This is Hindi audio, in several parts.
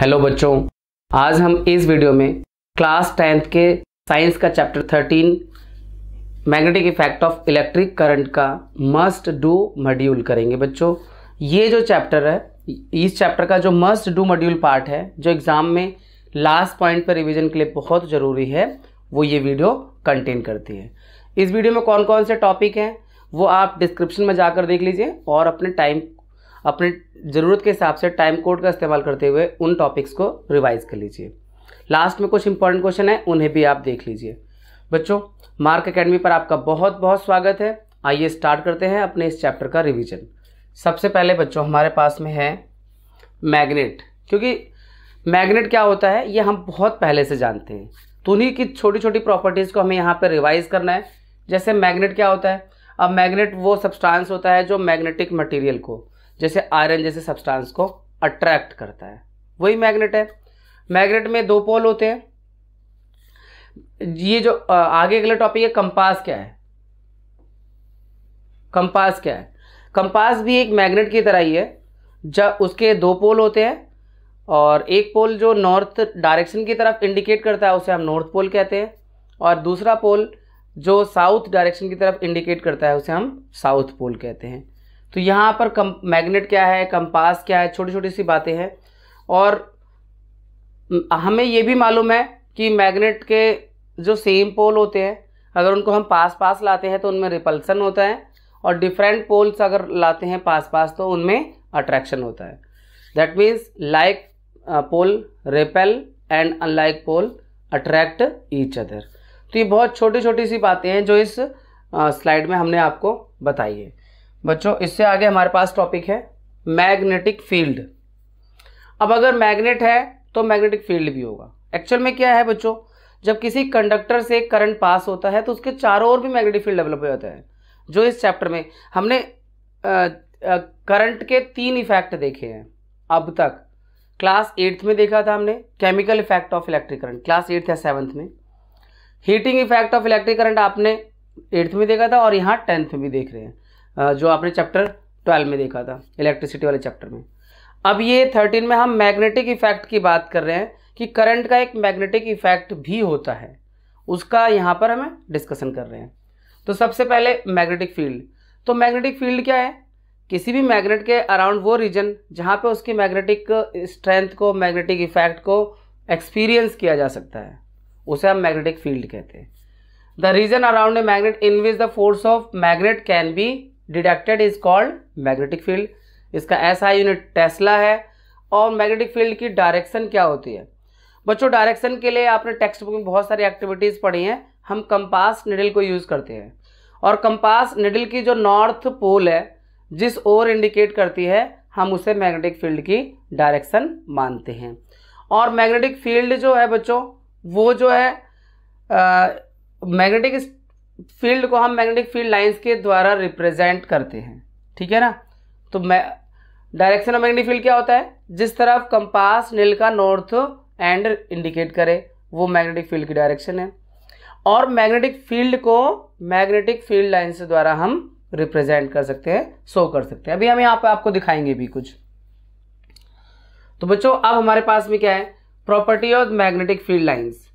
हेलो बच्चों आज हम इस वीडियो में क्लास टेंथ के साइंस का chapter thirteen magnetic effect of electric current का मस्ट डू मॉड्यूल करेंगे बच्चों ये जो चैप्टर है इस चैप्टर का जो मस्ट डू मॉड्यूल पार्ट है जो एग्ज़ाम में लास्ट पॉइंट पर रिवीजन के लिए बहुत ज़रूरी है वो ये वीडियो कंटेन करती है इस वीडियो में कौन कौन से टॉपिक हैं वो आप डिस्क्रिप्शन में जाकर देख लीजिए और अपने टाइम अपने ज़रूरत के हिसाब से टाइम कोड का इस्तेमाल करते हुए उन टॉपिक्स को रिवाइज़ कर लीजिए लास्ट में कुछ इंपॉर्टेंट क्वेश्चन है उन्हें भी आप देख लीजिए बच्चों मार्क अकेडमी पर आपका बहुत बहुत स्वागत है आइए स्टार्ट करते हैं अपने इस चैप्टर का रिविजन सबसे पहले बच्चों हमारे पास में है मैग्नेट क्योंकि मैग्नेट क्या होता है ये हम बहुत पहले से जानते हैं तो उन्हीं की छोटी छोटी प्रॉपर्टीज़ को हमें यहाँ पर रिवाइज़ करना है जैसे मैग्नेट क्या होता है अब मैग्नेट वो सब्सटेंस होता है जो मैग्नेटिक मटेरियल को जैसे आयरन जैसे सब्सटेंस को अट्रैक्ट करता है वही मैग्नेट है मैग्नेट में दो पोल होते हैं ये जो आगे अगला टॉपिक है कंपास क्या है कंपास क्या है कंपास भी एक मैग्नेट की तरह ही है जब उसके दो पोल होते हैं और एक पोल जो नॉर्थ डायरेक्शन की तरफ इंडिकेट करता है उसे हम नॉर्थ पोल कहते हैं और दूसरा पोल जो साउथ डायरेक्शन की तरफ इंडिकेट करता है उसे हम साउथ पोल कहते हैं तो यहाँ पर कम मैगनेट क्या है कंपास क्या है छोटी छोटी सी बातें हैं और हमें ये भी मालूम है कि मैग्नेट के जो सेम पोल होते हैं अगर उनको हम पास पास लाते हैं तो उनमें रिपल्सन होता है और डिफरेंट पोल्स अगर लाते हैं पास पास तो उनमें अट्रैक्शन होता है that means like pole repel and unlike pole attract each other तो ये बहुत छोटी छोटी सी बातें हैं जो इस स्लाइड में हमने आपको बताई है बच्चों इससे आगे हमारे पास टॉपिक है मैग्नेटिक फील्ड अब अगर मैग्नेट है तो मैग्नेटिक फील्ड भी होगा एक्चुअल में क्या है बच्चों जब किसी कंडक्टर से करंट पास होता है तो उसके चारों ओर भी मैग्नेटिक फील्ड डेवलप हो जाता है जो इस चैप्टर में हमने करंट के तीन इफेक्ट देखे हैं अब तक क्लास एट्थ में देखा था हमने chemical effect of electric current class eighth या सेवन्थ में heating effect of electric current आपने एट्थ में देखा था और यहाँ टेंथ में भी देख रहे हैं जो आपने चैप्टर ट्वेल्व में देखा था इलेक्ट्रिसिटी वाले चैप्टर में अब ये थर्टीन में हम मैग्नेटिक इफेक्ट की बात कर रहे हैं कि करंट का एक मैग्नेटिक इफेक्ट भी होता है उसका यहाँ पर हमें डिस्कशन कर रहे हैं तो सबसे पहले मैग्नेटिक फील्ड तो मैग्नेटिक फील्ड क्या है किसी भी मैग्नेट के अराउंड वो रीजन जहाँ पे उसकी मैग्नेटिक स्ट्रेंथ को मैग्नेटिक इफेक्ट को एक्सपीरियंस किया जा सकता है उसे हम मैग्नेटिक फील्ड कहते हैं the region around a magnet in which the force of magnet can be deducted is called magnetic field इसका ऐसा यूनिट टेस्ला है और मैग्नेटिक फील्ड की डायरेक्शन क्या होती है बच्चों डायरेक्शन के लिए आपने टेक्स्ट बुक में बहुत सारी एक्टिविटीज़ पढ़ी हैं हम कंपास निडल को यूज़ करते हैं और कंपास निडल की जो नॉर्थ पोल है जिस ओर इंडिकेट करती है हम उसे मैग्नेटिक फील्ड की डायरेक्शन मानते हैं और मैग्नेटिक फील्ड जो है बच्चों वो जो है मैग्नेटिक फील्ड को हम मैग्नेटिक फील्ड लाइंस के द्वारा रिप्रेजेंट करते हैं ठीक है ना तो मैं डायरेक्शन ऑफ मैग्नेटिक फील्ड क्या होता है जिस तरफ कंपास नील का नॉर्थ एंड इंडिकेट करे वो मैग्नेटिक फील्ड की डायरेक्शन है और मैग्नेटिक फील्ड को मैग्नेटिक फील्ड लाइन्स द्वारा हम रिप्रेजेंट कर सकते हैं शो कर सकते हैं अभी हम यहाँ पर आपको दिखाएंगे भी कुछ तो बच्चों अब हमारे पास में क्या है property of magnetic field lines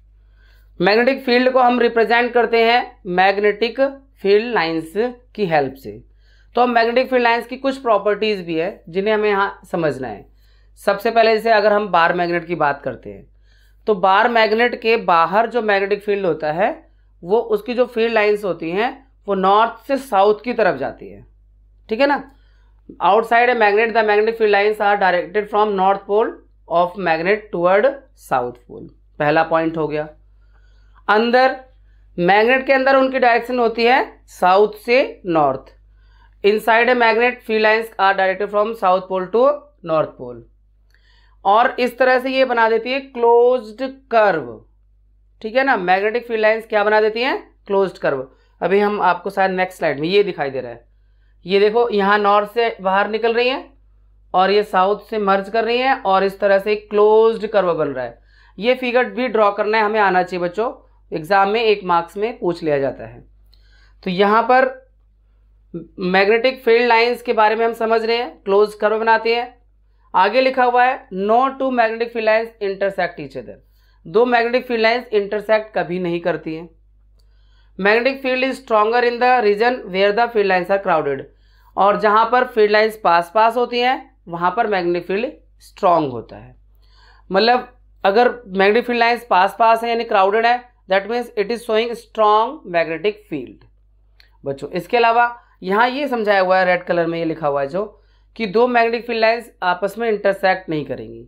magnetic field को हम रिप्रेजेंट करते हैं मैग्नेटिक फील्ड लाइंस की हेल्प से तो अब मैग्नेटिक फील्ड लाइंस की कुछ प्रॉपर्टीज़ भी है जिन्हें हमें यहाँ समझना है सबसे पहले जैसे अगर हम बार मैग्नेट की बात करते हैं तो बार मैग्नेट के बाहर जो मैग्नेटिक फील्ड होता है वो उसकी जो फील्ड लाइन्स होती हैं वो नॉर्थ से साउथ की तरफ जाती है ठीक है ना outside a magnet the magnetic field lines are directed from north pole of magnet toward south pole पहला पॉइंट हो गया अंदर मैग्नेट के अंदर उनकी डायरेक्शन होती है साउथ से north inside a magnet free line are directed from south pole to north pole और इस तरह से ये बना देती है क्लोज्ड कर्व ठीक है ना मैग्नेटिक फील्ड लाइन्स क्या बना देती हैं क्लोज्ड कर्व अभी हम आपको शायद नेक्स्ट स्लाइड में ये दिखाई दे रहा है ये देखो यहाँ नॉर्थ से बाहर निकल रही हैं और ये साउथ से मर्ज कर रही हैं और इस तरह से क्लोज्ड कर्व बन रहा है ये फिगर भी ड्रॉ करना है हमें आना चाहिए बच्चों एग्ज़ाम में एक मार्क्स में पूछ लिया जाता है तो यहाँ पर मैग्नेटिक फील्ड लाइंस के बारे में हम समझ रहे हैं क्लोज कर्व बनाते हैं आगे लिखा हुआ है no two magnetic field lines intersect each other दो मैग्नेटिक फील्ड लाइंस इंटरसेक्ट कभी नहीं करती हैं magnetic field is stronger in the region where the field lines are crowded और जहाँ पर फील्ड लाइन्स पास पास होती हैं वहाँ पर मैग्नेटिक फील्ड स्ट्रांग होता है मतलब अगर मैग्नेटिक फील्ड लाइन्स पास पास हैं यानी क्राउडेड है that means it is showing strong magnetic field बच्चों इसके अलावा यहाँ ये समझाया हुआ है रेड कलर में ये लिखा हुआ है जो कि दो मैग्नेटिक फील्ड लाइन्स आपस में इंटरसेक्ट नहीं करेंगी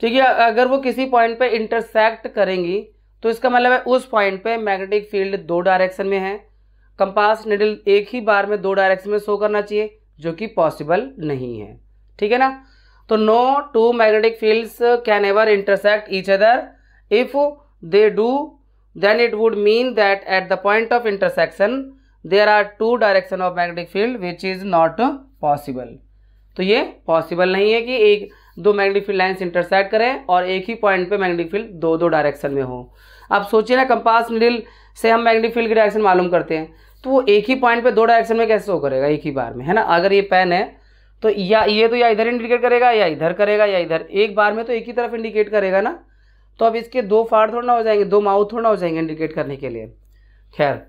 ठीक है अगर वो किसी पॉइंट पे इंटरसेक्ट करेंगी तो इसका मतलब है उस पॉइंट पर मैग्नेटिक फील्ड दो डायरेक्शन में है कंपास निडल एक ही बार में दो डायरेक्शन में शो करना चाहिए जो कि पॉसिबल नहीं है ठीक है ना तो no two magnetic fields can ever intersect each other if they do then it would mean that at the point of intersection there are two direction of magnetic field which is not possible तो ये पॉसिबल नहीं है कि एक दो मैग्नेटिक फील्ड लाइन्स इंटरसेक्ट करें और एक ही पॉइंट पे मैग्नेटिक फील्ड दो दो डायरेक्शन में हो अब सोचिए ना कंपास नील से हम मैग्नेटिक फील्ड की डायरेक्शन मालूम करते हैं तो वो एक ही पॉइंट पे दो डायरेक्शन में कैसे हो करेगा एक ही बार में है ना अगर ये पेन है तो या ये तो या इधर इंडिकेट करेगा या इधर करेगा या इधर एक बार में तो एक ही तरफ इंडिकेट करेगा ना तो अब इसके दो फाड़ थोड़ा ना हो जाएंगे दो माउथ थोड़ा ना हो जाएंगे इंडिकेट करने के लिए खैर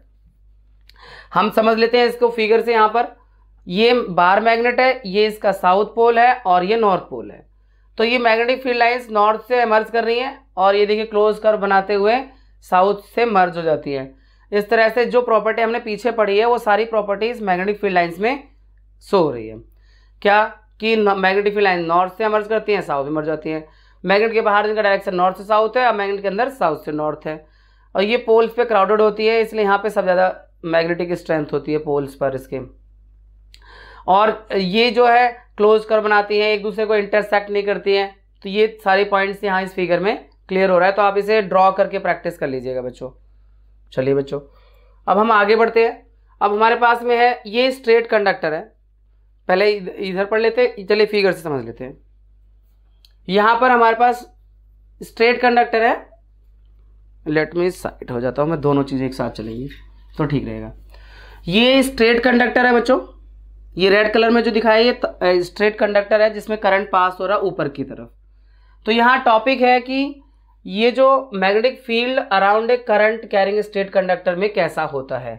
हम समझ लेते हैं इसको फिगर से यहाँ पर ये बार मैग्नेट है ये इसका साउथ पोल है और ये नॉर्थ पोल है तो ये मैग्नेटिक फील्ड लाइंस नॉर्थ से मर्ज कर रही हैं और ये देखिए क्लोज कर बनाते हुए साउथ से मर्ज हो जाती है इस तरह से जो प्रॉपर्टी हमने पीछे पढ़ी है वो सारी प्रॉपर्टीज मैग्नेटिक फील्ड लाइंस में सो हो रही है क्या कि मैग्नेटिक फील्ड लाइन नॉर्थ से मर्ज करती हैं साउथ में मर्ज जाती हैं मैग्नेट के बाहर इनका डायरेक्शन नॉर्थ से साउथ है और मैग्नेट के अंदर साउथ से नॉर्थ है और ये पोल्स पे क्राउडेड होती है इसलिए यहाँ पे सब ज़्यादा मैग्नेटिक स्ट्रेंथ होती है पोल्स पर इसके और ये जो है क्लोज कर बनाती हैं एक दूसरे को इंटरसेक्ट नहीं करती हैं तो ये सारे पॉइंट्स यहाँ इस फिगर में क्लियर हो रहा है तो आप इसे ड्रॉ करके प्रैक्टिस कर लीजिएगा बच्चों चलिए बच्चों अब हम आगे बढ़ते हैं अब हमारे पास में है ये स्ट्रेट कंडक्टर है पहले इधर पढ़ लेते हैं चलिए फिगर से समझ लेते हैं यहाँ पर हमारे पास स्ट्रेट कंडक्टर है लेट मी साइड हो जाता हूँ मैं दोनों चीज़ें एक साथ चलेंगी तो ठीक रहेगा ये स्ट्रेट कंडक्टर है बच्चों ये रेड कलर में जो दिखाया ये स्ट्रेट कंडक्टर है जिसमें करंट पास हो रहा है ऊपर की तरफ तो यहाँ टॉपिक है कि ये जो magnetic field around a current carrying straight conductor में कैसा होता है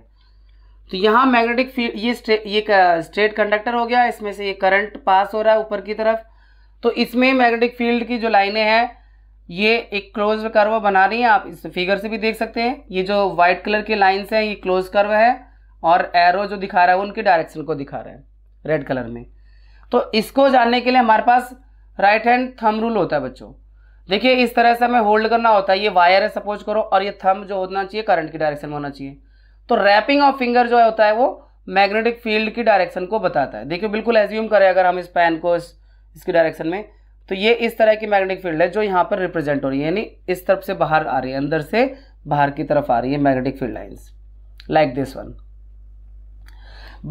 तो यहाँ मैग्नेटिक फील्ड ये स्ट्रे, ये स्ट्रेट कंडक्टर हो गया इसमें से ये करंट पास हो रहा है ऊपर की तरफ तो इसमें मैग्नेटिक फील्ड की जो लाइनें हैं ये एक क्लोज कर्व बना रही हैं आप इस फिगर से भी देख सकते हैं ये जो व्हाइट कलर की लाइन्स हैं ये क्लोज कर्व है और एरो जो दिखा रहा है उनके डायरेक्शन को दिखा रहा है रेड कलर में तो इसको जानने के लिए हमारे पास राइट हैंड थम रूल होता है बच्चों देखिए इस तरह से हमें होल्ड करना होता है ये वायर है सपोज करो और ये थम जो होना चाहिए करंट की डायरेक्शन में होना चाहिए तो रैपिंग ऑफ फिंगर जो है होता है वो मैग्नेटिक फील्ड की डायरेक्शन को बताता है देखिए बिल्कुल एज्यूम करें अगर हम इस पैन को इस इसके डायरेक्शन में तो ये इस तरह की मैग्नेटिक फील्ड है जो यहाँ पर रिप्रेजेंट हो रही है यानी इस तरफ से बाहर आ रही है अंदर से बाहर की तरफ आ रही है magnetic field lines like this one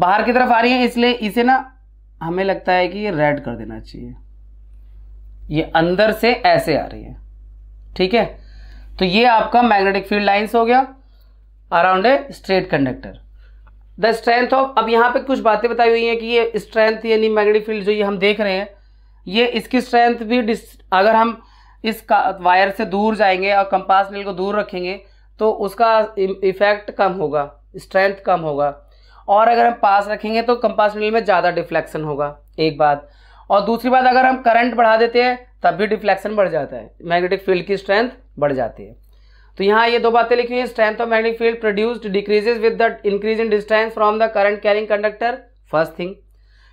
बाहर की तरफ आ रही है इसलिए इसे ना हमें लगता है कि ये रेड कर देना चाहिए ये अंदर से ऐसे आ रही है ठीक है तो ये आपका मैग्नेटिक फील्ड लाइन्स हो गया around a straight conductor the strength of अब यहाँ पे कुछ बातें बताई हुई हैं कि ये स्ट्रेंथ यानी मैग्नेटिक फील्ड जो ये हम देख रहे हैं ये इसकी स्ट्रेंथ भी अगर हम इस वायर से दूर जाएंगे और कंपास नील को दूर रखेंगे तो उसका इफेक्ट कम होगा स्ट्रेंथ कम होगा और अगर हम पास रखेंगे तो कंपास नील में ज़्यादा डिफ्लेक्शन होगा एक बात और दूसरी बात अगर हम करंट बढ़ा देते हैं तब भी डिफ्लेक्शन बढ़ जाता है मैग्नेटिक फील्ड की स्ट्रेंथ बढ़ जाती है तो यहाँ ये दो बातें लिखी हुई है strength of magnetic field produced decreases with the increase in distance from the current carrying conductor first thing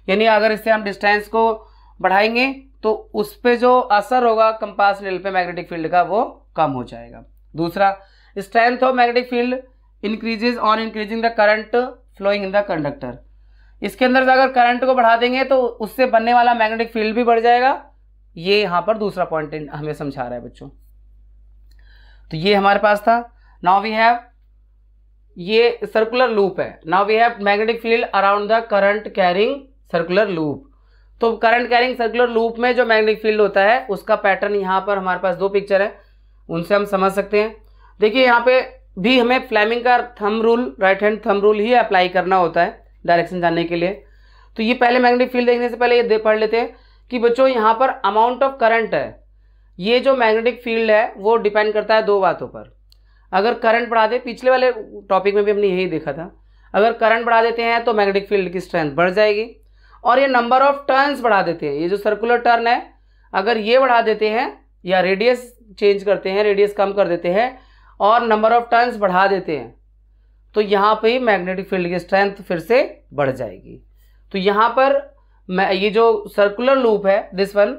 यानी अगर इससे हम डिस्टेंस को बढ़ाएंगे तो उस पर जो असर होगा कंपास रेल पे मैग्नेटिक फील्ड का वो कम हो जाएगा दूसरा strength of magnetic field increases on increasing the current flowing in the conductor इसके अंदर अगर करंट को बढ़ा देंगे तो उससे बनने वाला मैग्नेटिक फील्ड भी बढ़ जाएगा ये यहाँ पर दूसरा पॉइंट हमें समझा रहा है बच्चों तो ये हमारे पास था नाउ वी हैव ये सर्कुलर लूप है now we have magnetic field around the current carrying circular loop तो करंट कैरिंग सर्कुलर लूप में जो मैग्नेटिक फील्ड होता है उसका पैटर्न यहाँ पर हमारे पास दो पिक्चर है उनसे हम समझ सकते हैं देखिए यहाँ पे भी हमें फ्लैमिंग का thumb rule right hand thumb rule ही अप्लाई करना होता है डायरेक्शन जानने के लिए तो ये पहले मैग्नेटिक फील्ड देखने से पहले ये दे पढ़ लेते हैं कि बच्चों यहाँ पर अमाउंट ऑफ करंट है ये जो मैग्नेटिक फील्ड है वो डिपेंड करता है दो बातों पर अगर करंट बढ़ा दे पिछले वाले टॉपिक में भी हमने यही देखा था अगर करंट बढ़ा देते हैं तो मैग्नेटिक फील्ड की स्ट्रेंथ बढ़ जाएगी और ये नंबर ऑफ टर्न्स बढ़ा देते हैं ये जो सर्कुलर टर्न है अगर ये बढ़ा देते हैं या रेडियस चेंज करते हैं रेडियस कम कर देते हैं और नंबर ऑफ टर्न्स बढ़ा देते हैं तो यहाँ पर ही मैग्नेटिक फील्ड की स्ट्रेंथ फिर से बढ़ जाएगी तो यहाँ पर मैं ये जो सर्कुलर लूप है दिस वन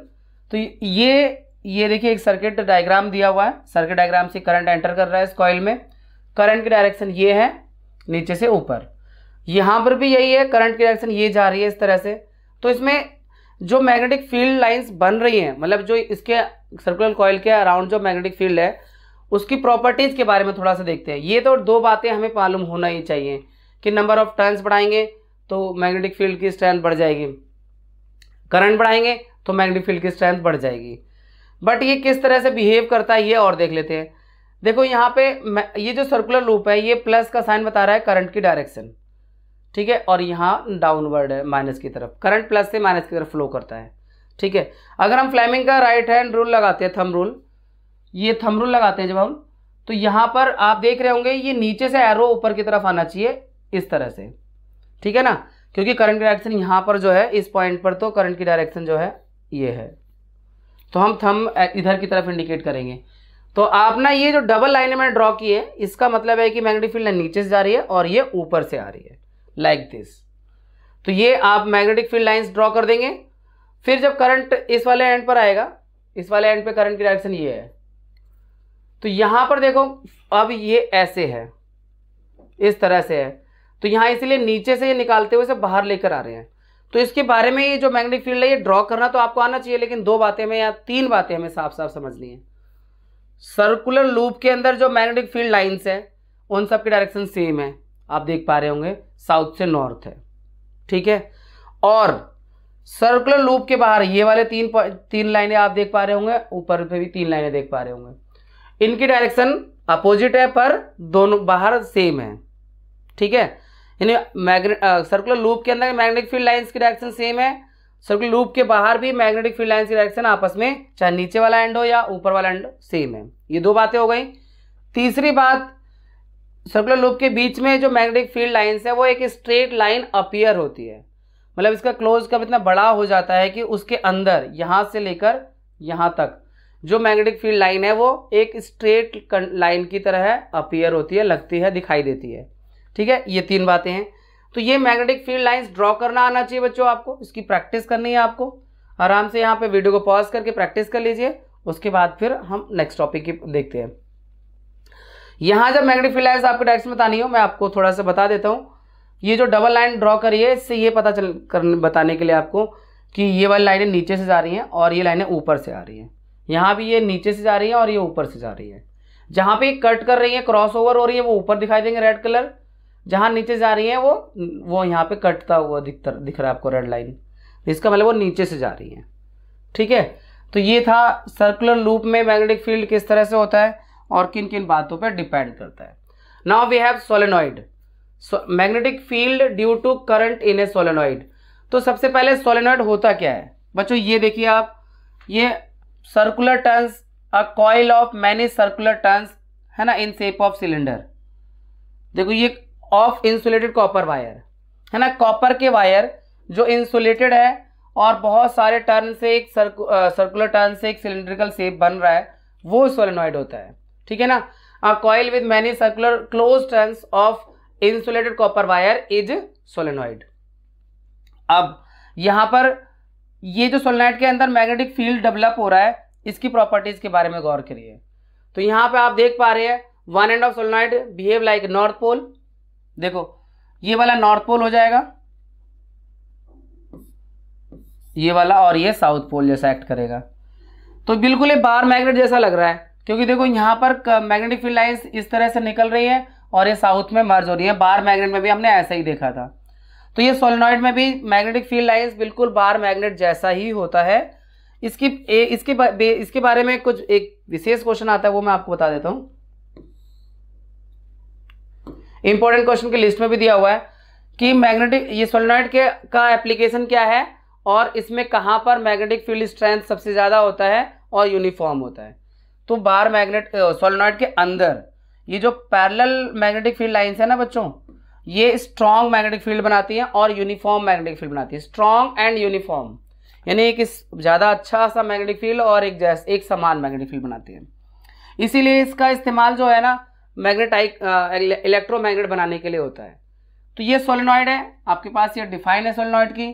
तो ये ये देखिए एक सर्किट डायग्राम दिया हुआ है सर्किट डायग्राम से करंट एंटर कर रहा है इस कॉयल में करंट की डायरेक्शन ये है नीचे से ऊपर यहाँ पर भी यही है करंट की डायरेक्शन ये जा रही है इस तरह से तो इसमें जो मैग्नेटिक फील्ड लाइंस बन रही हैं मतलब जो इसके सर्कुलर कॉयल के अराउंड जो मैग्नेटिक फील्ड है उसकी प्रॉपर्टीज़ के बारे में थोड़ा सा देखते हैं ये तो दो बातें हमें मालूम होना ही चाहिए कि नंबर ऑफ टर्न्स बढ़ाएंगे तो मैग्नेटिक फील्ड की स्ट्रेंथ बढ़ जाएगी करंट बढ़ाएंगे तो मैग्नेटिक फील्ड की स्ट्रेंथ बढ़ जाएगी बट ये किस तरह से बिहेव करता है ये और देख लेते हैं देखो यहाँ पे ये जो सर्कुलर लूप है ये प्लस का साइन बता रहा है करंट की डायरेक्शन ठीक है और यहाँ डाउनवर्ड है माइनस की तरफ करंट प्लस से माइनस की तरफ फ्लो करता है ठीक है अगर हम फ्लैमिंग का राइट हैंड रूल लगाते हैं थम रूल ये थम रूल लगाते हैं जब हम तो यहाँ पर आप देख रहे होंगे ये नीचे से एरो ऊपर की तरफ आना चाहिए इस तरह से ठीक है ना क्योंकि करंट की डायरेक्शन यहाँ पर जो है इस पॉइंट पर तो करंट की डायरेक्शन जो है ये है तो हम थम इधर की तरफ इंडिकेट करेंगे तो आप ना ये जो डबल लाइन मैंने ड्रॉ की है इसका मतलब है कि मैग्नेटिक फील्ड नीचे से जा रही है और ये ऊपर से आ रही है लाइक दिस तो ये आप मैग्नेटिक फील्ड लाइंस ड्रॉ कर देंगे फिर जब करंट इस वाले एंड पर आएगा इस वाले एंड पे करंट की डायरेक्शन ये है तो यहाँ पर देखो अब ये ऐसे है इस तरह से है तो यहाँ इसीलिए नीचे से ये निकालते हुए इसे बाहर लेकर आ रहे हैं तो इसके बारे में ये जो मैग्नेटिक फील्ड है ये ड्रॉ करना तो आपको आना चाहिए लेकिन दो बातें हमें या तीन बातें हमें साफ साफ समझनी है सर्कुलर लूप के अंदर जो मैग्नेटिक फील्ड लाइन्स हैं उन सब की डायरेक्शन सेम है आप देख पा रहे होंगे साउथ से नॉर्थ है ठीक है और सर्कुलर लूप के बाहर ये वाले तीन तीन लाइनें आप देख पा रहे होंगे ऊपर पे भी तीन लाइनें देख पा रहे होंगे इनकी डायरेक्शन अपोजिट है पर दोनों बाहर सेम है ठीक है यानी मैग्नेट सर्कुलर लूप के अंदर मैग्नेटिक फील्ड लाइंस की डायरेक्शन सेम है सर्कुलर लूप के बाहर भी मैग्नेटिक फील्ड लाइन्स की डायरेक्शन आपस में चाहे नीचे वाला एंड हो या ऊपर वाला एंड सेम है ये दो बातें हो गई तीसरी बात सर्कुलर लूप के बीच में जो मैग्नेटिक फील्ड लाइन्स है वो एक स्ट्रेट लाइन अपीयर होती है मतलब इसका क्लोज कब इतना बड़ा हो जाता है कि उसके अंदर यहाँ से लेकर यहाँ तक जो मैग्नेटिक फील्ड लाइन है वो एक स्ट्रेट लाइन की तरह अपीयर होती है लगती है दिखाई देती है ठीक है ये तीन बातें हैं तो ये मैग्नेटिक फील्ड लाइन्स ड्रॉ करना आना चाहिए बच्चों आपको इसकी प्रैक्टिस करनी है आपको आराम से यहाँ पर वीडियो को पॉज करके प्रैक्टिस कर लीजिए उसके बाद फिर हम नेक्स्ट टॉपिक की देखते हैं यहाँ जब मैग्नेटिक फील्ड लाइन्स आपके डायरेक्शन बतानी हो मैं आपको थोड़ा सा बता देता हूँ ये जो डबल लाइन ड्रॉ करिए है इससे ये पता चल कर बताने के लिए आपको कि ये वाली लाइनें नीचे से जा रही हैं और ये लाइनें ऊपर से आ रही हैं यहाँ भी ये नीचे से जा रही है और ये ऊपर से जा रही है जहाँ पे कट कर रही है क्रॉस ओवर हो रही है वो ऊपर दिखाई देंगे रेड कलर जहाँ नीचे जा रही है वो वो यहाँ पे कटता हुआ दिखता दिख रहा है आपको रेड लाइन इसका मतलब वो नीचे से जा रही है ठीक है तो ये था सर्कुलर लूप में मैग्नेटिक फील्ड किस तरह से होता है और किन किन बातों पर डिपेंड करता है now we have solenoid magnetic field due to current in a solenoid तो सबसे पहले सोलेनॉइड होता क्या है बच्चों ये देखिए आप ये circular turns a coil of many circular turns है ना इन शेप ऑफ सिलेंडर देखो ये ऑफ इंसुलेटेड कॉपर वायर है ना कॉपर के वायर जो इंसुलेटेड है और बहुत सारे टर्न से एक सर्कुलर टर्न से एक सिलेंड्रिकल शेप बन रहा है वो सोलेनॉइड होता है ठीक है ना a coil with many circular close strands of insulated copper wire is solenoid अब यहां पर ये जो सोलेनाइड के अंदर मैग्नेटिक फील्ड डेवलप हो रहा है इसकी प्रॉपर्टीज के बारे में गौर करिए तो यहां पे आप देख पा रहे हैं one end of solenoid behave like north pole देखो ये वाला नॉर्थ पोल हो जाएगा ये वाला और ये साउथ पोल जैसा एक्ट करेगा तो बिल्कुल ये बार मैग्नेट जैसा लग रहा है क्योंकि देखो यहाँ पर मैग्नेटिक फील्ड लाइन्स इस तरह से निकल रही है और ये साउथ में मर्ज हो रही है बार मैग्नेट में भी हमने ऐसा ही देखा था तो ये सोलिनॉइड में भी मैग्नेटिक फील्ड लाइन्स बिल्कुल बार मैग्नेट जैसा ही होता है इसकी ए, इसके बा, बे, इसके बारे में कुछ एक विशेष क्वेश्चन आता है वो मैं आपको बता देता हूँ इंपॉर्टेंट क्वेश्चन की लिस्ट में भी दिया हुआ है कि मैग्नेटिक ये सोलिनॉइड के का एप्लीकेशन क्या है और इसमें कहाँ पर मैग्नेटिक फील्ड स्ट्रेंथ सबसे ज़्यादा होता है और यूनिफॉर्म होता है तो बार मैग्नेट सोलोनॉइड के अंदर ये जो पैरेलल मैग्नेटिक फील्ड लाइंस है ना बच्चों ये स्ट्रॉन्ग मैग्नेटिक फील्ड बनाती है और यूनिफॉर्म मैग्नेटिक फील्ड बनाती है स्ट्रॉन्ग एंड यूनिफॉर्म यानी एक ज़्यादा अच्छा सा मैग्नेटिक फील्ड और एक जैस एक समान मैग्नेटिक फील्ड बनाती है इसीलिए इसका इस्तेमाल जो है ना मैग्नेटाइक मैग्नेट बनाने के लिए होता है तो ये सोलिनॉइड है आपके पास ये डिफाइन है सोलिनॉइड की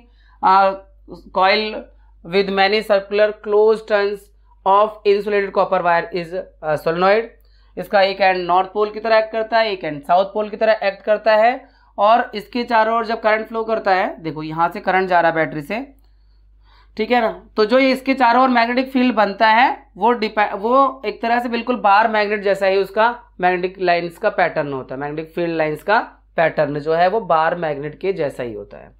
coil with many circular close turns of insulated copper wire is solenoid इसका एक एंड नॉर्थ पोल की तरह एक्ट करता है एक एंड साउथ पोल की तरह एक्ट करता है और इसके चारों ओर जब करंट फ्लो करता है देखो यहाँ से करंट जा रहा है बैटरी से ठीक है ना तो जो ये इसके चारों ओर मैग्नेटिक फील्ड बनता है वो डिपेंड वो एक तरह से बिल्कुल बार मैग्नेट जैसा ही उसका मैग्नेटिक लाइन्स का पैटर्न होता है मैग्नेटिक फील्ड लाइन्स का पैटर्न जो है वो बार मैग्नेट के जैसा ही होता है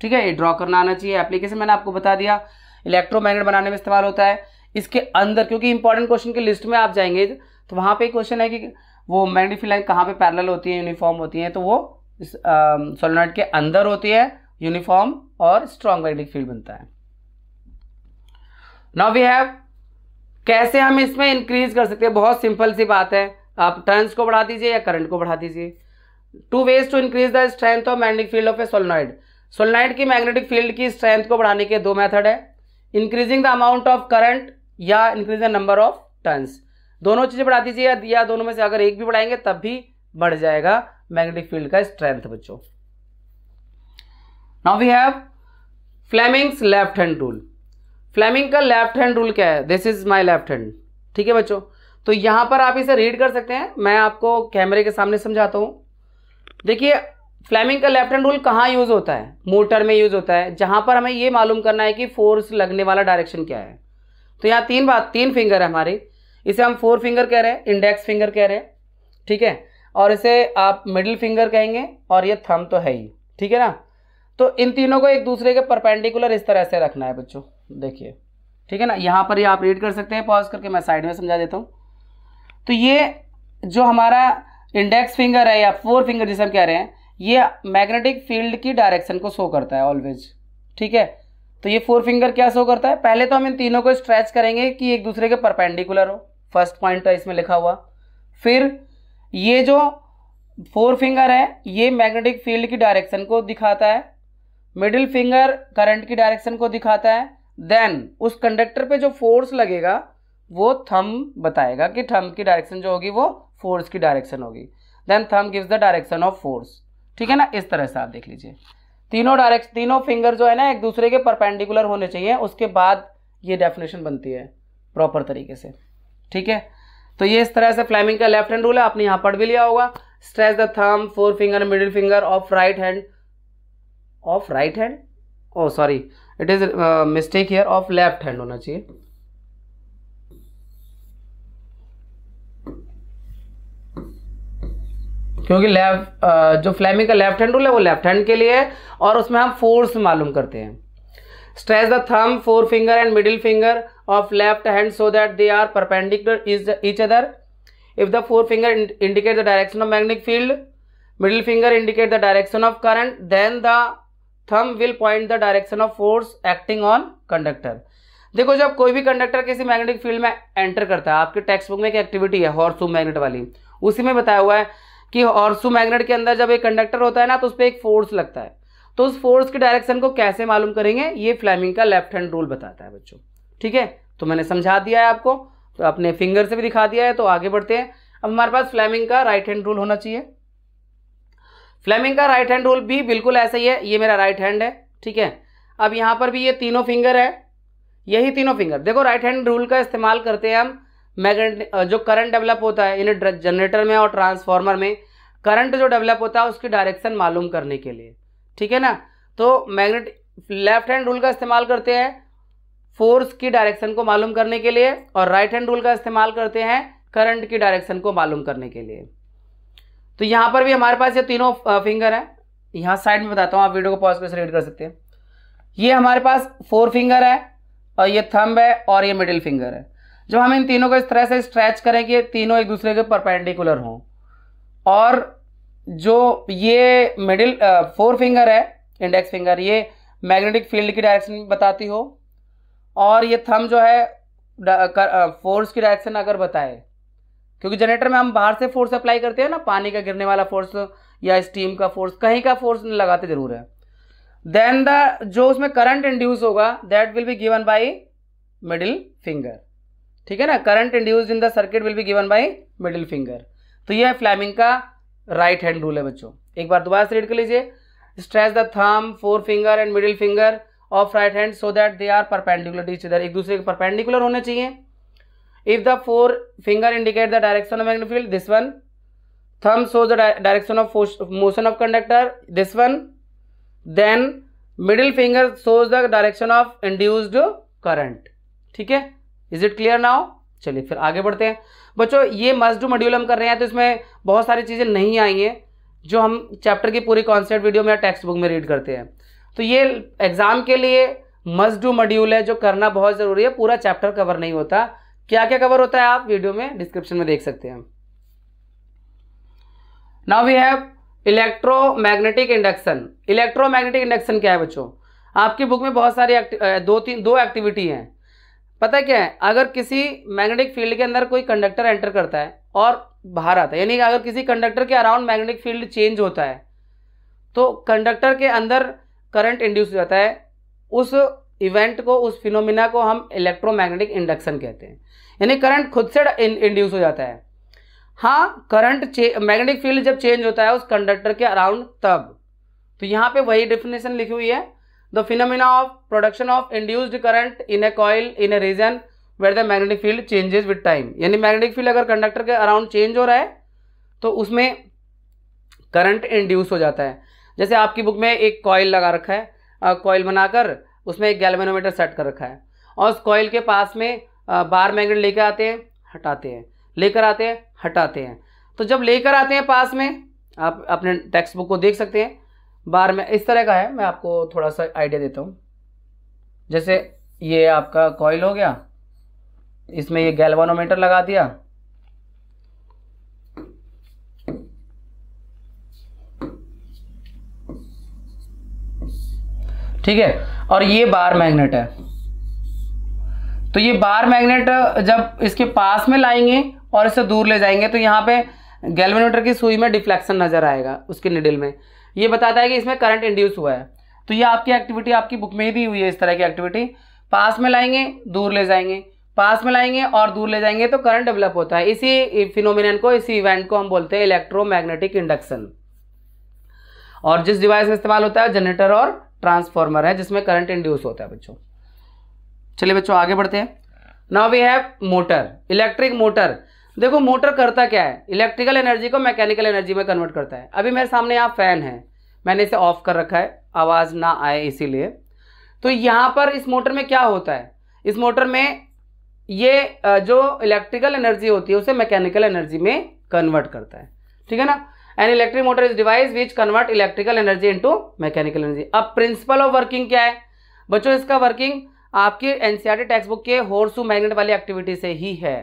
ठीक है ये ड्रॉ करना आना चाहिए एप्लीकेशन मैंने आपको बता दिया इलेक्ट्रोमैग्नेट बनाने में इस्तेमाल होता है इसके अंदर क्योंकि इंपॉर्टेंट क्वेश्चन की लिस्ट में आप जाएंगे तो वहाँ पे क्वेश्चन है कि वो मैग्नीफी लाइन कहाँ पे पैरेलल होती है यूनिफॉर्म होती है तो वो सोलोनाइट के अंदर होती है यूनिफॉर्म और स्ट्रॉन्ग मैग्नेटिक फील्ड बनता है नाउ वी हैव कैसे हम इसमें इंक्रीज कर सकते हैं बहुत सिंपल सी बात है आप टर्न्स को बढ़ा दीजिए या करंट को बढ़ा दीजिए two ways to increase the strength of magnetic field of a solenoid solenoid की मैग्नेटिक फील्ड की स्ट्रेंथ को बढ़ाने के दो मेथड है increasing the amount of current या increase the number of turns दोनों चीज़ें बढ़ा दीजिए या दोनों में से अगर एक भी बढ़ाएंगे तब भी बढ़ जाएगा मैग्नेटिक फील्ड का स्ट्रेंथ बच्चों now we have Fleming's left hand rule Fleming का लेफ्ट हैंड रूल क्या है this is my left hand ठीक है बच्चों तो यहां पर आप इसे रीड कर सकते हैं मैं आपको कैमरे के सामने समझाता हूं देखिए फ्लेमिंग का लेफ्ट हैंड रूल कहाँ यूज़ होता है मोटर में यूज़ होता है जहां पर हमें यह मालूम करना है कि फोर्स लगने वाला डायरेक्शन क्या है तो यहाँ तीन बात तीन फिंगर है हमारी इसे हम फोर फिंगर कह रहे हैं इंडेक्स फिंगर कह रहे हैं ठीक है और इसे आप मिडिल फिंगर कहेंगे और ये थम तो है ही ठीक है ना तो इन तीनों को एक दूसरे के परपेंडिकुलर इस तरह से रखना है बच्चों देखिए ठीक है ना यहाँ पर ये आप रीड कर सकते हैं पॉज करके मैं साइड में समझा देता हूँ तो ये जो हमारा इंडेक्स फिंगर है या फोर फिंगर जिसे हम कह रहे हैं ये मैग्नेटिक फील्ड की डायरेक्शन को शो करता है ऑलवेज ठीक है तो ये फोर फिंगर क्या शो करता है पहले तो हम इन तीनों को स्ट्रेच करेंगे कि एक दूसरे के परपेंडिकुलर हो फर्स्ट पॉइंट तो इसमें लिखा हुआ फिर ये जो फोर फिंगर है ये मैग्नेटिक फील्ड की डायरेक्शन को दिखाता है मिडिल फिंगर करंट की डायरेक्शन को दिखाता है देन उस कंडक्टर पे जो फोर्स लगेगा वो थम बताएगा कि थम की डायरेक्शन जो होगी वो फोर्स की डायरेक्शन होगी then thumb gives the direction of force ठीक है ना इस तरह से आप देख लीजिए तीनों डायरेक्ट तीनों फिंगर जो है ना एक दूसरे के परपेंडिकुलर होने चाहिए उसके बाद ये डेफिनेशन बनती है प्रॉपर तरीके से ठीक है तो ये इस तरह से फ्लैमिंग का लेफ्ट हैंड रूल है आपने यहाँ पढ़ भी लिया होगा stretch the thumb fore finger middle finger of right hand of right hand oh sorry it is mistake here of left hand होना चाहिए क्योंकि जो फ्लेमिंग का लेफ्ट हैंड रूल है वो लेफ्ट हैंड के लिए है और उसमें हम फोर्स मालूम करते हैं stretch the thumb fore finger and middle finger of left hand so that they are perpendicular is each other if the fore finger indicate the direction of magnetic field middle finger indicate the direction of current then the thumb will point the direction of force acting on conductor देखो जब कोई भी कंडक्टर किसी मैग्नेटिक फील्ड में एंटर करता है आपके टेक्स्ट बुक में एक एक्टिविटी है हॉर्स मैग्नेट वाली उसी में बताया हुआ है कि हॉर्सो मैग्नेट के अंदर जब एक कंडक्टर होता है ना तो उस पर एक फोर्स लगता है तो उस फोर्स के डायरेक्शन को कैसे मालूम करेंगे ये फ्लैमिंग का लेफ्ट हैंड रूल बताता है बच्चों ठीक है तो मैंने समझा दिया है आपको तो अपने फिंगर से भी दिखा दिया है तो आगे बढ़ते हैं अब हमारे पास फ्लैमिंग का राइट हैंड रूल होना चाहिए फ्लैमिंग का राइट हैंड रूल भी बिल्कुल ऐसा ही है ये मेरा राइट हैंड है ठीक है अब यहाँ पर भी ये तीनों फिंगर है यही तीनों फिंगर देखो राइट हैंड रूल का इस्तेमाल करते हैं हम मैग्नेट जो करंट डेवलप होता है इन जनरेटर में और ट्रांसफार्मर में करंट जो डेवलप होता है उसकी डायरेक्शन मालूम करने के लिए ठीक है ना तो मैग्नेट लेफ्ट हैंड रूल का इस्तेमाल करते हैं फोर्स की डायरेक्शन को मालूम करने के लिए और राइट हैंड रूल का इस्तेमाल करते हैं करंट की डायरेक्शन को मालूम करने के लिए तो यहाँ पर भी हमारे पास ये तीनों फिंगर हैं यहाँ साइड में बताता हूँ आप वीडियो को पॉज करके रीड कर सकते हैं ये हमारे पास फोर फिंगर है और ये थंब है और ये मिडिल फिंगर है जब हम इन तीनों को इस तरह से स्ट्रेच करें कि तीनों एक दूसरे के परपेंडिकुलर हों और जो ये मिडिल फोर फिंगर है इंडेक्स फिंगर ये मैग्नेटिक फील्ड की डायरेक्शन बताती हो और ये थम जो है फोर्स की डायरेक्शन अगर बताए क्योंकि जनरेटर में हम बाहर से फोर्स अप्लाई करते हैं ना पानी का गिरने वाला फोर्स या स्टीम का फोर्स कहीं का फोर्स लगाते जरूर है देन द जो उसमें करंट इंड्यूस होगा that will be given by middle finger ठीक है ना current induce in the circuit will be given by middle finger तो यह फ्लैमिंग का राइट हैंड रूल है बच्चों एक बार दोबारा से रीड कर लीजिए stretch the thumb fore finger and middle finger of right hand so that they are perpendicular each other एक दूसरे के परपेंडिकुलर होने चाहिए if the fore finger indicate the direction of magnetic field this one thumb shows the direction of motion of conductor this one then middle finger shows the direction of induced current ठीक है इज इट क्लियर नाउ चलिए फिर आगे बढ़ते हैं बच्चों ये मस्ट डू मॉड्यूल हम कर रहे हैं तो इसमें बहुत सारी चीज़ें नहीं आई हैं जो हम चैप्टर की पूरी कॉन्सेप्ट वीडियो में या टेक्स्ट बुक में रीड करते हैं तो ये एग्ज़ाम के लिए मस्ट डू मॉड्यूल है जो करना बहुत ज़रूरी है पूरा चैप्टर कवर नहीं होता क्या क्या कवर होता है आप वीडियो में डिस्क्रिप्शन में देख सकते हैं now we have electromagnetic induction electromagnetic induction क्या है बच्चों आपकी बुक में बहुत सारी दो तीन दो एक्टिविटी हैं पता क्या है अगर किसी मैग्नेटिक फील्ड के अंदर कोई कंडक्टर एंटर करता है और बाहर आता है यानी कि अगर किसी कंडक्टर के अराउंड मैग्नेटिक फील्ड चेंज होता है तो कंडक्टर के अंदर करंट इंड्यूस हो जाता है उस इवेंट को उस फिनोमिना को हम इलेक्ट्रोमैग्नेटिक इंडक्शन कहते हैं यानी करंट खुद से इंड्यूस हो जाता है हाँ करंट मैग्नेटिक फील्ड जब चेंज होता है उस कंडक्टर के अराउंड तब तो यहाँ पे वही डेफिनेशन लिखी हुई है the phenomena of production of induced current in a coil in a region where the magnetic field changes with time यानी मैग्नेटिक फील्ड अगर कंडक्टर के अराउंड चेंज हो रहा है तो उसमें करंट इंड्यूस हो जाता है जैसे आपकी बुक में एक कॉयल लगा रखा है कॉयल बनाकर उसमें एक गैलमेनोमीटर सेट कर रखा है और उस कॉयल के पास में बार मैग्नेट लेकर आते हैं हटाते हैं लेकर आते हैं हटाते हैं तो जब लेकर आते हैं पास में आप अपने टेक्स्ट बुक को देख सकते हैं बार में इस तरह का है मैं आपको थोड़ा सा आइडिया देता हूँ जैसे ये आपका कॉयल हो गया इसमें ये गैल्वानोमीटर लगा दिया ठीक है और ये बार मैग्नेट है तो ये बार मैग्नेट जब इसके पास में लाएंगे और इसे दूर ले जाएंगे तो यहां पे गैल्वेनोमीटर की सुई में डिफ्लेक्शन नजर आएगा उसके निडिल में ये बताता है कि इसमें करंट इंड्यूस हुआ है तो ये आपकी एक्टिविटी आपकी बुक में ही दी हुई है इस तरह की एक्टिविटी पास में लाएंगे दूर ले जाएंगे पास में लाएंगे और दूर ले जाएंगे तो करंट डेवलप होता है इसी फिनोमिनन को इसी इवेंट को हम बोलते हैं इलेक्ट्रोमैग्नेटिक इंडक्शन और जिस डिवाइस में इस्तेमाल होता है जनरेटर और ट्रांसफॉर्मर है जिसमें करंट इंड्यूस होता है बच्चों चलिए बच्चों आगे बढ़ते हैं now we have motor electric motor देखो मोटर करता क्या है इलेक्ट्रिकल एनर्जी को मैकेनिकल एनर्जी में कन्वर्ट करता है अभी मेरे सामने यहाँ फ़ैन है मैंने इसे ऑफ कर रखा है आवाज़ ना आए इसीलिए तो यहाँ पर इस मोटर में क्या होता है इस मोटर में ये जो इलेक्ट्रिकल एनर्जी होती है उसे मैकेनिकल एनर्जी में कन्वर्ट करता है ठीक है ना an electric motor is device which convert electrical energy into mechanical energy अब प्रिंसिपल ऑफ वर्किंग क्या है बच्चों इसका वर्किंग आपकी एनसीईआरटी टेक्स्ट बुक के होर्सू मैग्नेट वाली एक्टिविटी से ही है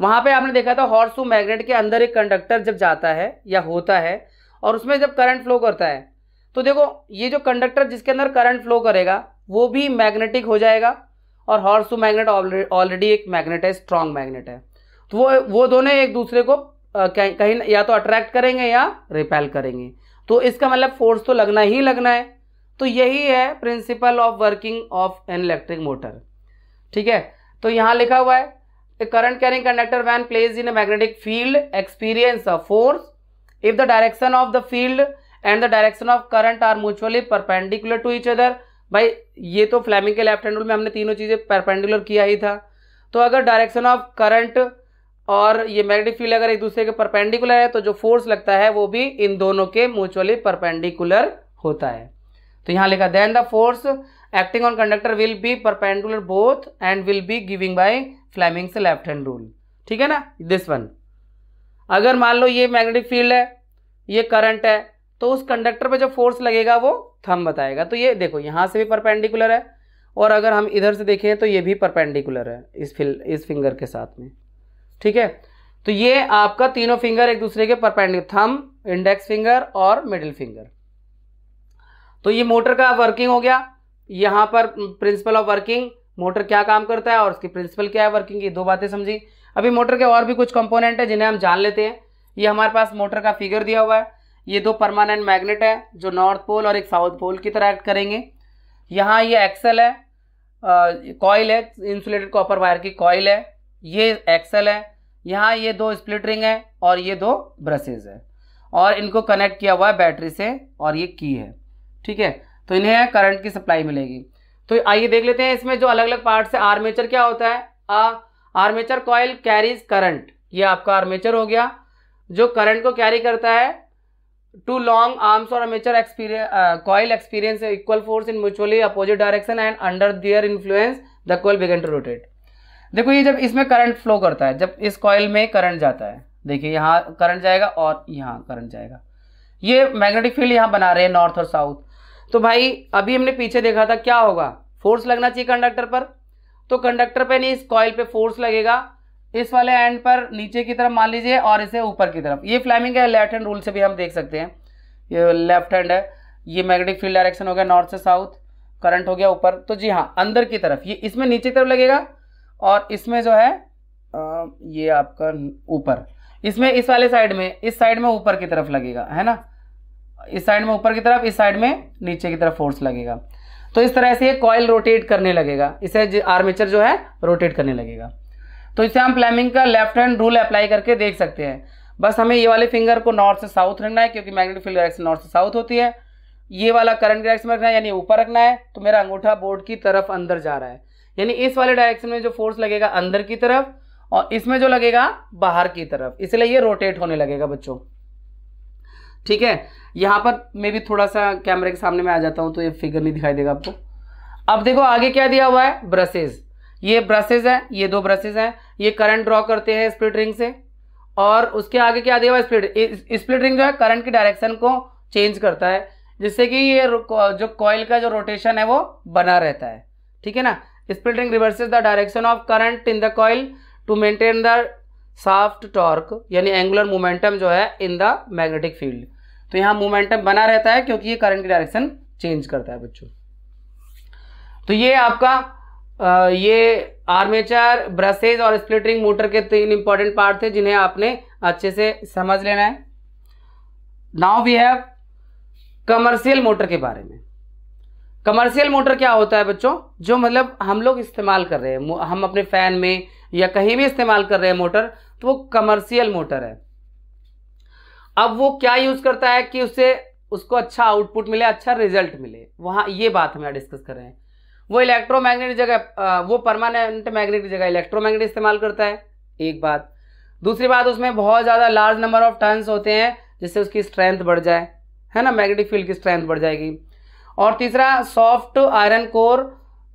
वहाँ पे आपने देखा था हॉर्स टू मैग्नेट के अंदर एक कंडक्टर जब जाता है या होता है और उसमें जब करंट फ्लो करता है तो देखो ये जो कंडक्टर जिसके अंदर करंट फ्लो करेगा वो भी मैग्नेटिक हो जाएगा और हॉर्स टू मैग्नेट ऑलरेडी एक मैग्नेट है स्ट्रांग मैग्नेट है तो वो वो दोनों एक दूसरे को कहीं या तो अट्रैक्ट करेंगे या रिपेल करेंगे तो इसका मतलब फोर्स तो लगना ही लगना है तो यही है principle of working of an electric motor ठीक है तो यहाँ लिखा हुआ है current current carrying conductor when placed in a magnetic field experience a force if the direction of the field and the direction of current are mutually perpendicular to each other भाई ये तो फ्लैमिंग के लेफ्ट हैंड रूल में हमने तीनों चीज़ें परपेंडिकुलर किया ही था तो अगर डायरेक्शन ऑफ करंट और ये मैग्नेटिक फील्ड अगर एक दूसरे के परपेंडिकुलर है तो जो फोर्स लगता है वो भी इन दोनों के म्यूचुअली परपेंडिकुलर होता है तो यहाँ लिखा then the force acting on conductor will be perpendicular both and will be giving by Fleming से लेफ्ट हैंड रूल ठीक है ना दिस वन अगर मान लो ये मैग्नेटिक फील्ड है ये करंट है तो उस कंडक्टर पे जो फोर्स लगेगा वो थम बताएगा तो ये देखो यहाँ से भी परपेंडिकुलर है और अगर हम इधर से देखें तो ये भी परपेंडिकुलर है इस फिल इस फिंगर के साथ में ठीक है तो ये आपका तीनों फिंगर एक दूसरे के परपेंडिकुलर थम इंडेक्स फिंगर और मिडिल फिंगर तो ये मोटर का वर्किंग हो गया यहाँ पर प्रिंसिपल ऑफ वर्किंग मोटर क्या काम करता है और उसकी प्रिंसिपल क्या है वर्किंग ये दो बातें समझी अभी मोटर के और भी कुछ कंपोनेंट है जिन्हें हम जान लेते हैं ये हमारे पास मोटर का फिगर दिया हुआ है ये दो परमानेंट मैग्नेट है जो नॉर्थ पोल और एक साउथ पोल की तरह एक्ट करेंगे यहाँ ये एक्सल है कॉयल है इंसुलेटेड कॉपर वायर की कॉयल है ये एक्सल है यहाँ ये दो स्प्लिट रिंग है और ये दो ब्रशेज है और इनको कनेक्ट किया हुआ है बैटरी से और ये की है ठीक है तो इन्हें करंट की सप्लाई मिलेगी तो आइए देख लेते हैं इसमें जो अलग अलग पार्ट है आर्मेचर क्या होता है ah, armature coil carries current ये आपका आर्मेचर हो गया जो करंट को कैरी करता है टू लॉन्ग आर्म्स और armature experience coil experience equal force in mutually opposite direction and under their influence the coil begin to rotate देखो ये जब इसमें करंट फ्लो करता है जब इस कॉयल में करंट जाता है देखिए यहाँ करंट जाएगा और यहाँ करंट जाएगा ये मैग्नेटिक फील्ड यहाँ बना रहे हैं नॉर्थ और साउथ तो भाई अभी हमने पीछे देखा था क्या होगा फोर्स लगना चाहिए कंडक्टर पर तो कंडक्टर पे नहीं इस कॉयल पे फोर्स लगेगा इस वाले एंड पर नीचे की तरफ मान लीजिए और इसे ऊपर की तरफ ये फ्लैमिंग है लेफ्ट हैंड रूल से भी हम देख सकते हैं ये लेफ्ट हैंड है ये मैग्नेटिक फील्ड डायरेक्शन हो गया नॉर्थ से साउथ करंट हो गया ऊपर तो जी हाँ अंदर की तरफ ये इसमें नीचे की तरफ लगेगा और इसमें जो है आ, ये आपका ऊपर इसमें इस वाले साइड में इस साइड में ऊपर की तरफ लगेगा है ना इस साइड में ऊपर की तरफ इस साइड में नीचे की तरफ फोर्स लगेगा तो इस तरह से ये कॉयल रोटेट करने लगेगा इसे आर्मेचर जो है रोटेट करने लगेगा तो इसे हम प्लेमिंग का लेफ्ट हैंड रूल अप्लाई करके देख सकते हैं बस हमें ये वाले फिंगर को नॉर्थ से साउथ रखना है क्योंकि मैग्नेटिक फील्ड डायरेक्शन नॉर्थ से साउथ होती है ये वाला करंट डायरेक्शन में रखना है यानी ऊपर रखना है तो मेरा अंगूठा बोर्ड की तरफ अंदर जा रहा है यानी इस वाले डायरेक्शन में जो फोर्स लगेगा अंदर की तरफ और इसमें जो लगेगा बाहर की तरफ इसलिए ये रोटेट होने लगेगा बच्चों ठीक है यहाँ पर मैं भी थोड़ा सा कैमरे के सामने में आ जाता हूँ तो ये फिगर नहीं दिखाई देगा आपको अब देखो आगे क्या दिया हुआ है ब्रसेज ये ब्रसेज है ये दो ब्रशेज हैं ये करंट ड्रॉ करते हैं स्प्लिट रिंग से और उसके आगे क्या दिया हुआ है स्प्लिट स्प्लिट रिंग जो है करंट की डायरेक्शन को चेंज करता है जिससे कि ये जो कॉयल का जो रोटेशन है वो बना रहता है ठीक है ना split ring reverses the direction of current in the coil to maintain the shaft torque यानी एंगुलर मोमेंटम जो है इन द मैग्नेटिक फील्ड तो यहाँ मोमेंटम बना रहता है क्योंकि ये करंट की डायरेक्शन चेंज करता है बच्चों तो ये आपका आ, ये आर्मेचर ब्रसेज और स्प्लिटरिंग मोटर के तीन इंपॉर्टेंट पार्ट थे जिन्हें आपने अच्छे से समझ लेना है now we have commercial motor के बारे में कमर्शियल मोटर क्या होता है बच्चों जो मतलब हम लोग इस्तेमाल कर रहे हैं हम अपने फैन में या कहीं भी इस्तेमाल कर रहे हैं मोटर तो वो कमर्शियल मोटर है अब वो क्या यूज करता है कि उससे उसको अच्छा आउटपुट मिले अच्छा रिजल्ट मिले वहाँ ये बात हम यहाँ डिस्कस कर रहे हैं वो इलेक्ट्रोमैग्नेटिक जगह वो परमानेंट मैग्नेट जगह इलेक्ट्रोमैग्नेट इस्तेमाल करता है एक बात दूसरी बात उसमें बहुत ज़्यादा लार्ज नंबर ऑफ टर्न्स होते हैं जिससे उसकी स्ट्रेंथ बढ़ जाए है ना मैग्नेटिक फील्ड की स्ट्रेंथ बढ़ जाएगी और तीसरा सॉफ्ट आयरन कोर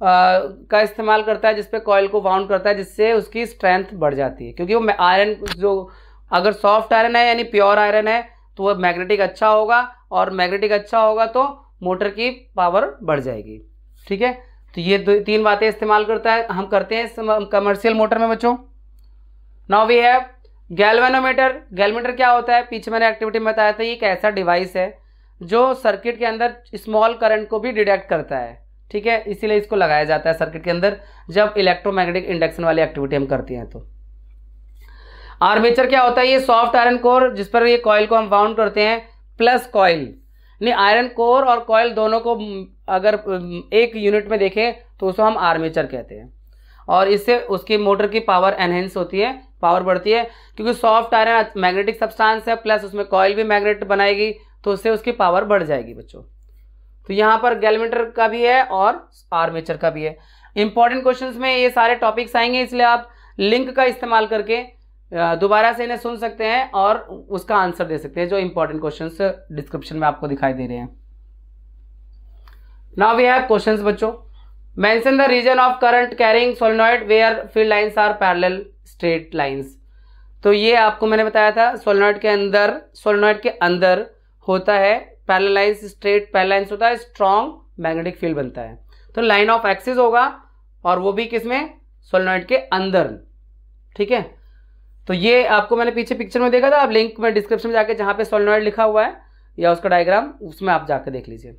का इस्तेमाल करता है जिसपे कॉयल को वाउंड करता है जिससे उसकी स्ट्रेंथ बढ़ जाती है क्योंकि वो आयरन जो अगर सॉफ्ट आयरन है यानी प्योर आयरन है तो वह मैग्नेटिक अच्छा होगा और मैग्नेटिक अच्छा होगा तो मोटर की पावर बढ़ जाएगी ठीक है तो ये दो तीन बातें इस्तेमाल करता है हम करते हैं कमर्शियल मोटर में बच्चों now we have galvanometer galvanometer क्या होता है पीछे मैंने एक्टिविटी में बताया था ये एक ऐसा डिवाइस है जो सर्किट के अंदर स्मॉल करंट को भी डिटेक्ट करता है ठीक है इसीलिए इसको लगाया जाता है सर्किट के अंदर जब इलेक्ट्रोमैग्नेटिक इंडक्शन वाली एक्टिविटी हम करते हैं तो आर्मेचर क्या होता है ये सॉफ्ट आयरन कोर जिस पर ये कॉयल को हम बाउंड करते हैं प्लस कॉयल नहीं आयरन कोर और कॉयल दोनों को अगर एक यूनिट में देखें तो उसको हम आर्मेचर कहते हैं और इससे उसकी मोटर की पावर एनहेंस होती है पावर बढ़ती है क्योंकि सॉफ्ट आयरन मैग्नेटिक सब्सटेंस है प्लस उसमें कॉयल भी मैग्नेट बनाएगी तो उससे उसकी पावर बढ़ जाएगी बच्चों तो यहाँ पर गैलमीटर का भी है और आर्मेचर का भी है इंपॉर्टेंट क्वेश्चंस में ये सारे टॉपिक्स आएंगे इसलिए आप लिंक का इस्तेमाल करके दोबारा से इन्हें सुन सकते हैं और उसका आंसर दे सकते हैं जो इंपॉर्टेंट क्वेश्चन डिस्क्रिप्शन में आपको दिखाई दे रहे हैं नाउ वी हैव क्वेश्चन बच्चों mention the region of current carrying solenoid where field lines are parallel straight lines तो ये आपको मैंने बताया था सोलनॉइड के अंदर सोलनॉइड के अंदर होता है पैरालाइज स्ट्रेट पैरालाइंस होता है स्ट्रॉन्ग मैग्नेटिक फील्ड बनता है तो लाइन ऑफ एक्सिस होगा और वो भी किसमें सोलनॉइड के अंदर ठीक है तो ये आपको मैंने पीछे पिक्चर में देखा था आप लिंक में डिस्क्रिप्शन में जाके जहां पे सोलनॉइड लिखा हुआ है या उसका डायग्राम उसमें आप जाकर देख लीजिए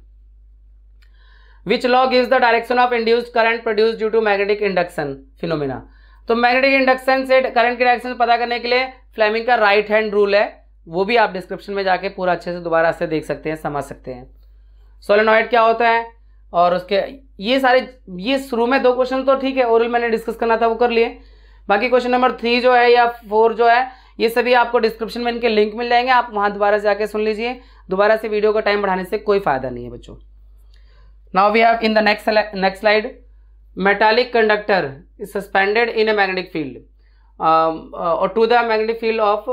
which law is the direction of induce current produce due to magnetic induction phenomena तो मैग्नेटिक इंडक्शन से करंट के डायरेक्शन पता करने के लिए फ्लेमिंग का राइट हैंड रूल है वो भी आप डिस्क्रिप्शन में जाके पूरा अच्छे से दोबारा से देख सकते हैं समझ सकते हैं सोलेनॉइड क्या होता है और उसके ये सारे ये शुरू में दो क्वेश्चन तो ठीक है ओरल मैंने डिस्कस करना था वो कर लिए बाकी क्वेश्चन नंबर थ्री जो है या फोर जो है ये सभी आपको डिस्क्रिप्शन में इनके लिंक मिल जाएंगे आप वहाँ दोबारा से जाके सुन लीजिए दोबारा से वीडियो का टाइम बढ़ाने से कोई फ़ायदा नहीं है बच्चों now we have in the next next slide metallic conductor is suspended in a magnetic field और to the magnetic field of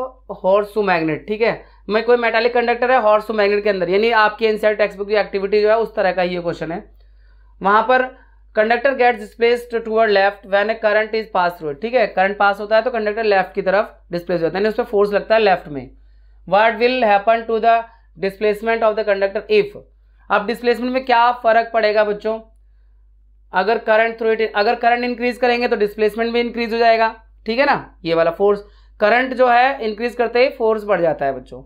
horseshoe magnet ठीक है मैं कोई मेटालिक कंडक्टर है हॉर्सू मैग्नेट के अंदर यानी आपकी एनसीआर टेक्स बुक की एक्टिविटी जो है उस तरह का ये क्वेश्चन है वहाँ पर conductor gets displaced toward left when a current is pass through ठीक है करंट पास होता है तो कंडक्टर लेफ्ट की तरफ डिस्प्लेस होता है यानी उस पर फोर्स लगता है लेफ्ट में what will happen to the displacement of the conductor if अब डिस्प्लेसमेंट में क्या फर्क पड़ेगा बच्चों अगर करंट थ्रू इट अगर करंट इंक्रीज करेंगे तो डिस्प्लेसमेंट भी इंक्रीज हो जाएगा ठीक है ना ये वाला फोर्स करंट जो है इंक्रीज करते ही फोर्स बढ़ जाता है बच्चों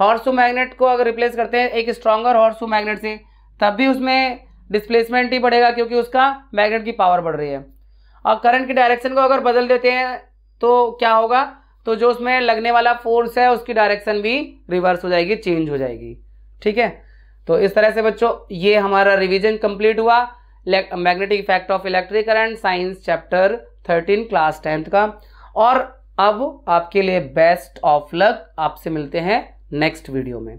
हॉर्स टू मैग्नेट को अगर रिप्लेस करते हैं एक हॉर्स टू मैग्नेट से तब भी उसमें डिस्प्लेसमेंट ही बढ़ेगा क्योंकि उसका मैग्नेट की पावर बढ़ रही है और करंट की डायरेक्शन को अगर बदल देते हैं तो क्या होगा तो जो उसमें लगने वाला फोर्स है उसकी डायरेक्शन भी रिवर्स हो जाएगी चेंज हो जाएगी ठीक है तो इस तरह से बच्चों ये हमारा रिवीजन कंप्लीट हुआ magnetic effect of electric current science chapter thirteen class tenth का और अब आपके लिए बेस्ट ऑफ लक आपसे मिलते हैं नेक्स्ट वीडियो में